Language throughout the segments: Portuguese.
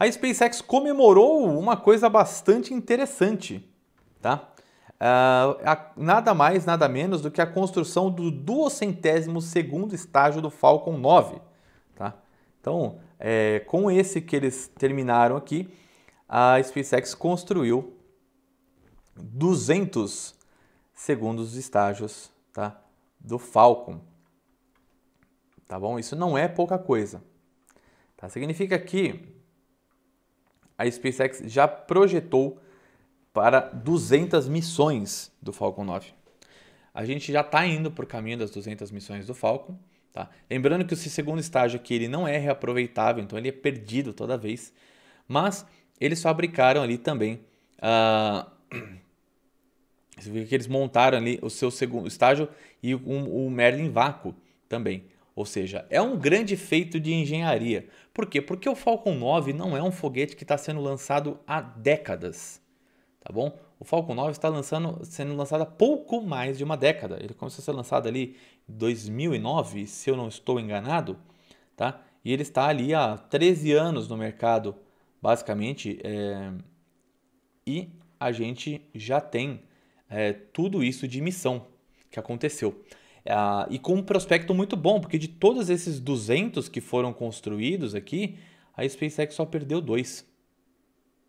a SpaceX comemorou uma coisa bastante interessante, tá? Uh, nada mais, nada menos do que a construção do duocentésimo segundo estágio do Falcon 9. Tá? Então, é, com esse que eles terminaram aqui, a SpaceX construiu 200 segundos estágios tá? do Falcon. Tá bom? Isso não é pouca coisa. Tá? Significa que a SpaceX já projetou para 200 missões do Falcon 9. A gente já está indo por caminho das 200 missões do Falcon. Tá? Lembrando que esse segundo estágio aqui ele não é reaproveitável, então ele é perdido toda vez. Mas eles fabricaram ali também. Uh, eles montaram ali o seu segundo estágio e o, o Merlin Vácuo também. Ou seja, é um grande feito de engenharia. Por quê? Porque o Falcon 9 não é um foguete que está sendo lançado há décadas. Tá bom? O Falcon 9 está lançando, sendo lançado há pouco mais de uma década. Ele começou a ser lançado ali em 2009, se eu não estou enganado. Tá? E ele está ali há 13 anos no mercado, basicamente. É... E a gente já tem é, tudo isso de missão que aconteceu. Uh, e com um prospecto muito bom, porque de todos esses 200 que foram construídos aqui, a SpaceX só perdeu dois.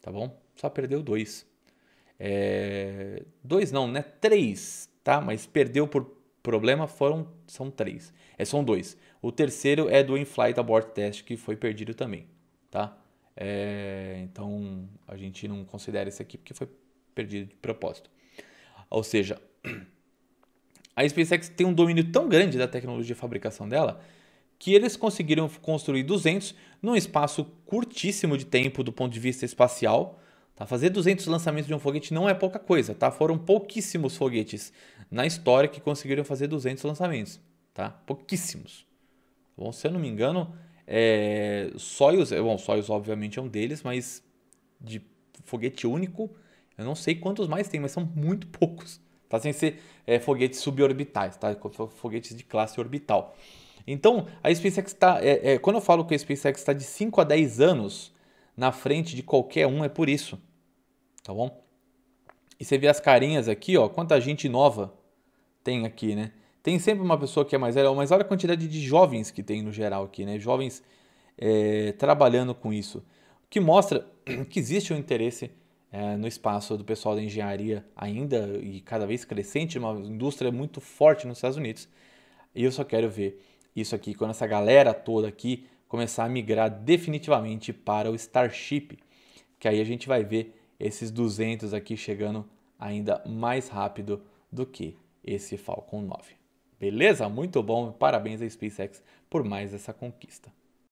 Tá bom? Só perdeu dois. É... Dois não, né? Três, tá? Mas perdeu por problema foram são três. É, são dois. O terceiro é do in-flight abort test, que foi perdido também, tá? É... Então, a gente não considera esse aqui porque foi perdido de propósito. Ou seja, a SpaceX tem um domínio tão grande da tecnologia de fabricação dela que eles conseguiram construir 200 num espaço curtíssimo de tempo do ponto de vista espacial. Tá? Fazer 200 lançamentos de um foguete não é pouca coisa, tá? Foram pouquíssimos foguetes na história que conseguiram fazer 200 lançamentos, tá? Pouquíssimos. Bom, se eu não me engano, é... Soyuz, é, bom, Soyuz obviamente é um deles, mas de foguete único, eu não sei quantos mais tem, mas são muito poucos tá? Sem ser é, foguetes suborbitais, tá? Foguetes de classe orbital. Então, a SpaceX está. É, é, quando eu falo que a SpaceX está de 5 a 10 anos na frente de qualquer um, é por isso. Tá bom? E você vê as carinhas aqui, ó. Quanta gente nova tem aqui, né? Tem sempre uma pessoa que é mais velha, mas olha a quantidade de jovens que tem no geral aqui, né? Jovens é, trabalhando com isso. O que mostra que existe um interesse é, no espaço do pessoal da engenharia ainda e cada vez crescente, uma indústria muito forte nos Estados Unidos. E eu só quero ver isso aqui quando essa galera toda aqui começar a migrar definitivamente para o Starship, que aí a gente vai ver esses 200 aqui chegando ainda mais rápido do que esse Falcon 9. Beleza? Muito bom. Parabéns à SpaceX por mais essa conquista.